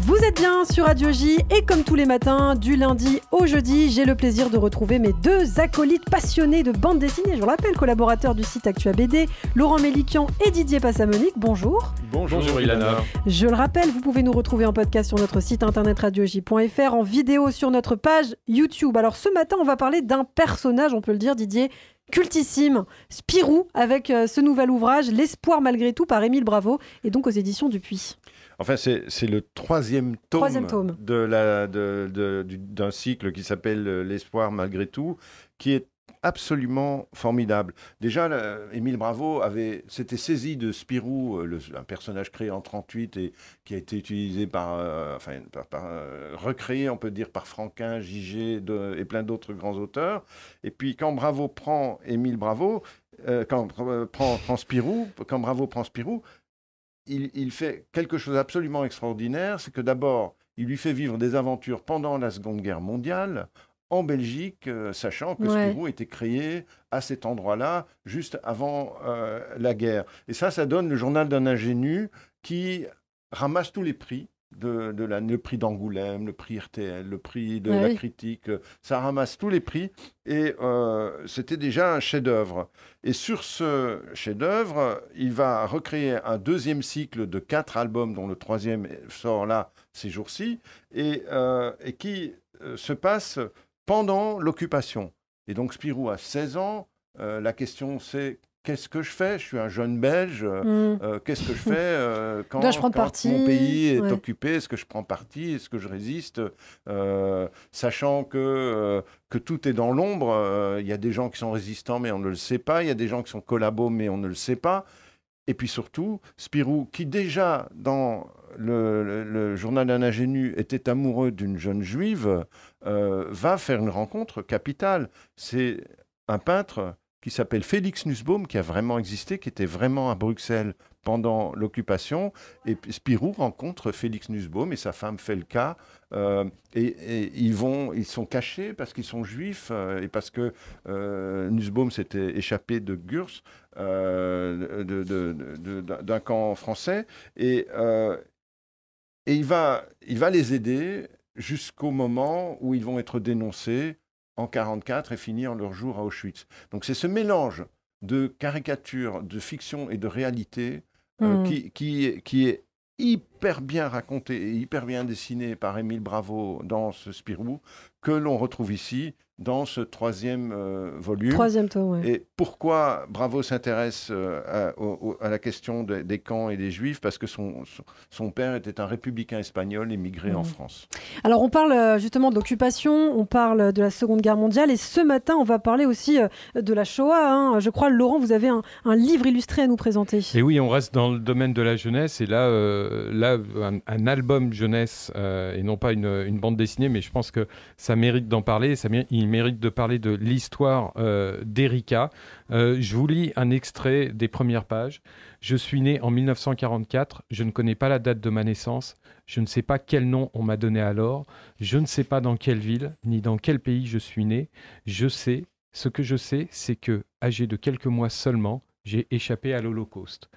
Vous êtes bien sur Radio J et comme tous les matins, du lundi au jeudi, j'ai le plaisir de retrouver mes deux acolytes passionnés de bande dessinée. Je vous rappelle, collaborateurs du site Actua BD, Laurent Méliquian et Didier Passamonique. Bonjour. Bonjour, Bonjour Je le rappelle, vous pouvez nous retrouver en podcast sur notre site internet radioJ.fr, en vidéo sur notre page YouTube. Alors ce matin, on va parler d'un personnage, on peut le dire, Didier, cultissime, Spirou, avec euh, ce nouvel ouvrage, L'espoir malgré tout, par Émile Bravo, et donc aux éditions du Dupuis. Enfin, c'est le troisième tome, troisième tome. d'un cycle qui s'appelle euh, L'espoir malgré tout, qui est absolument formidable. Déjà, Émile Bravo avait, s'était saisi de Spirou, euh, un personnage créé en 38 et qui a été utilisé par, euh, enfin, euh, recréé, on peut dire, par Franquin, Gigé et plein d'autres grands auteurs. Et puis, quand Bravo prend Émile Bravo, quand prend, Spirou, quand Bravo prend Spirou, il, il fait quelque chose d'absolument extraordinaire, c'est que d'abord, il lui fait vivre des aventures pendant la Seconde Guerre mondiale, en Belgique, euh, sachant que ouais. ce était créé à cet endroit-là, juste avant euh, la guerre. Et ça, ça donne le journal d'un ingénu qui ramasse tous les prix. De, la, le prix d'Angoulême, le prix RTL, le prix de la critique, euh, ça ramasse tous les prix et c'était déjà un chef-d'œuvre. Et sur ce chef-d'œuvre, il va recréer un deuxième cycle de quatre albums, dont le troisième sort là ces jours-ci, et, et qui se passe pendant l'occupation. Et donc Spirou a 16 ans. Euh, la question c'est qu'est-ce que je fais Je suis un jeune Belge. Euh, mm. euh, qu'est-ce que je fais quand, mon pays est occupé Est-ce que je prends parti Est-ce que je résiste Sachant que, que tout est dans l'ombre, il y a des gens qui sont résistants mais on ne le sait pas, il y a des gens qui sont collabos mais on ne le sait pas. Et puis surtout, Spirou, qui déjà dans le, journal d'un ingénu était amoureux d'une jeune juive, euh, va faire une rencontre capitale. C'est un peintre qui s'appelle Félix Nussbaum, qui a vraiment existé, qui était vraiment à Bruxelles pendant l'occupation. Et Spirou rencontre Félix Nussbaum et sa femme Felka. Euh, et, ils, ils sont cachés parce qu'ils sont juifs euh, et parce que euh, Nussbaum s'était échappé de Gurs, d'un camp français. Et, il va les aider jusqu'au moment où ils vont être dénoncés en 1944 et finir leur jour à Auschwitz. Donc c'est ce mélange de caricature, de fiction et de réalité euh, hmm. qui, qui, qui est hyper bien raconté et hyper bien dessiné par Émile Bravo dans ce Spirou que l'on retrouve ici dans ce troisième euh, volume. Troisième tome, ouais. Et pourquoi Bravo s'intéresse euh, à, la question des camps et des juifs Parce que son, son père était un républicain espagnol émigré en mhm. France. Alors on parle euh, justement de l'occupation, on parle de la Seconde Guerre mondiale et ce matin on va parler aussi de la Shoah. Hein. Je crois, Laurent, vous avez un, livre illustré à nous présenter. Et oui, on reste dans le domaine de la jeunesse et là, là un, album jeunesse et non pas une, bande dessinée, mais je pense que ça mérite d'en parler. Ça mérite, mérite de parler de l'histoire euh, d'Erika. Euh, je vous lis un extrait des premières pages. Je suis né en 1944, je ne connais pas la date de ma naissance, je ne sais pas quel nom on m'a donné alors, je ne sais pas dans quelle ville ni dans quel pays je suis né. Je sais, ce que je sais, c'est que, âgé de quelques mois seulement, j'ai échappé à l'Holocauste.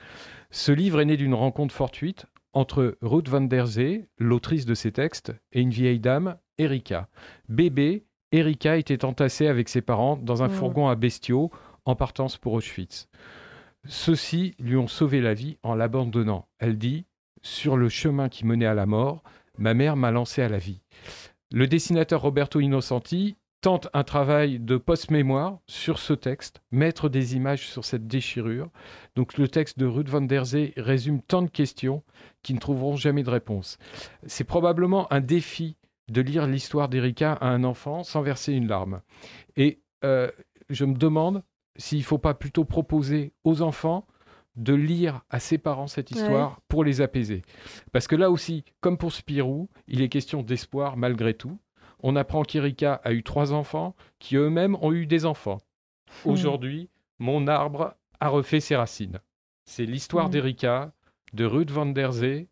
Ce livre est né d'une rencontre fortuite entre Ruth van der Zee, l'autrice de ces textes, et une vieille dame, Erika. Bébé, Erika était entassée avec ses parents dans un mmh. fourgon à bestiaux en partance pour Auschwitz. Ceux-ci lui ont sauvé la vie en l'abandonnant. Elle dit Sur le chemin qui menait à la mort, ma mère m'a lancé à la vie. Le dessinateur Roberto Innocenti tente un travail de post-mémoire sur ce texte, mettre des images sur cette déchirure. Donc le texte de Ruth van der Zee résume tant de questions qui ne trouveront jamais de réponse. C'est probablement un défi de lire l'histoire d'Erika à un enfant sans verser une larme. Et euh, je me demande s'il ne faut pas plutôt proposer aux enfants de lire à ses parents cette histoire pour les apaiser. Parce que là aussi, comme pour Spirou, il est question d'espoir malgré tout. On apprend qu'Erika a eu trois enfants qui eux-mêmes ont eu des enfants. Hmm. Aujourd'hui, mon arbre a refait ses racines. C'est l'histoire hmm. d'Erika, de Ruth van der Zee,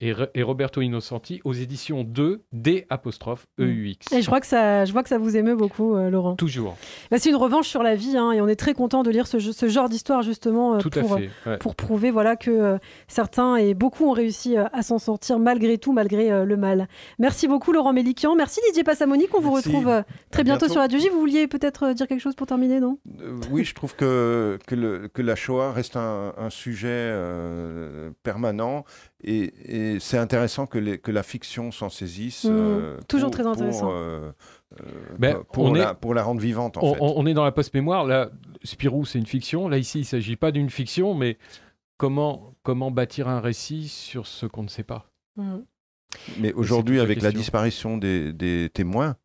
et, Roberto Innocenti aux éditions 2 D apostrophe mm. EUX. Et je crois que ça, je vois que ça vous émeut beaucoup, euh, Laurent. Toujours. Bah, c'est une revanche sur la vie, hein, et on est très content de lire ce, genre d'histoire justement euh, pour, euh, pour prouver voilà que certains et beaucoup ont réussi à s'en sortir malgré tout, malgré le mal. Merci beaucoup, Laurent Méliquian. Merci Didier Passamoni, qu'on vous retrouve très bientôt, sur Radio J. Vous vouliez peut-être dire quelque chose pour terminer, non Oui, je trouve que que, la Shoah reste un, sujet permanent et c'est intéressant que, que la fiction s'en saisisse. toujours très intéressant. Pour, pour, la, rendre vivante, en on, on, est dans la post-mémoire. Là, Spirou, c'est une fiction. Là, ici, il ne s'agit pas d'une fiction, mais comment, comment bâtir un récit sur ce qu'on ne sait pas mmh. Mais aujourd'hui, avec la, disparition des, témoins,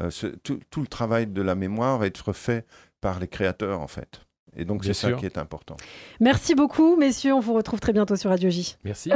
euh, tout, tout, le travail de la mémoire va être fait par les créateurs, en fait. Et donc, c'est ça qui est important. Merci beaucoup, messieurs. On vous retrouve très bientôt sur Radio J. Merci.